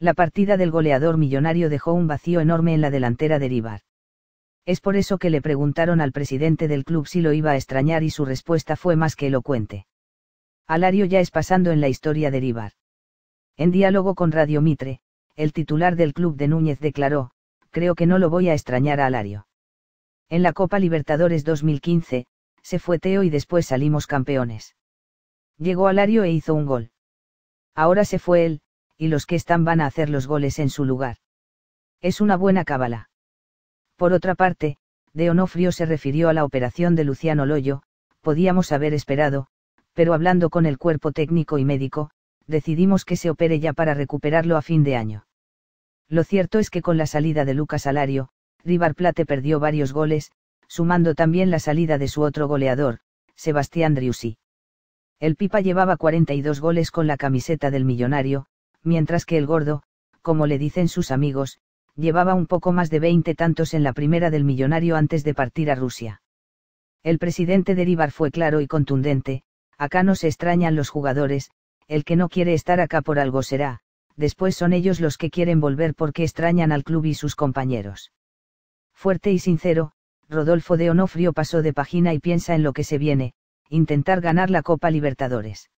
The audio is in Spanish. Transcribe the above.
la partida del goleador millonario dejó un vacío enorme en la delantera de River. Es por eso que le preguntaron al presidente del club si lo iba a extrañar y su respuesta fue más que elocuente. Alario ya es pasando en la historia de River. En diálogo con Radio Mitre, el titular del club de Núñez declaró, creo que no lo voy a extrañar a Alario. En la Copa Libertadores 2015, se fue Teo y después salimos campeones. Llegó Alario e hizo un gol. Ahora se fue él, y los que están van a hacer los goles en su lugar. Es una buena cábala. Por otra parte, de Onofrio se refirió a la operación de Luciano Loyo, podíamos haber esperado, pero hablando con el cuerpo técnico y médico, decidimos que se opere ya para recuperarlo a fin de año. Lo cierto es que con la salida de Lucas Alario, River Plate perdió varios goles, sumando también la salida de su otro goleador, Sebastián Driussi. El Pipa llevaba 42 goles con la camiseta del millonario, mientras que el gordo, como le dicen sus amigos, llevaba un poco más de veinte tantos en la primera del millonario antes de partir a Rusia. El presidente Ibar fue claro y contundente, acá no se extrañan los jugadores, el que no quiere estar acá por algo será, después son ellos los que quieren volver porque extrañan al club y sus compañeros. Fuerte y sincero, Rodolfo de Onofrio pasó de página y piensa en lo que se viene, intentar ganar la Copa Libertadores.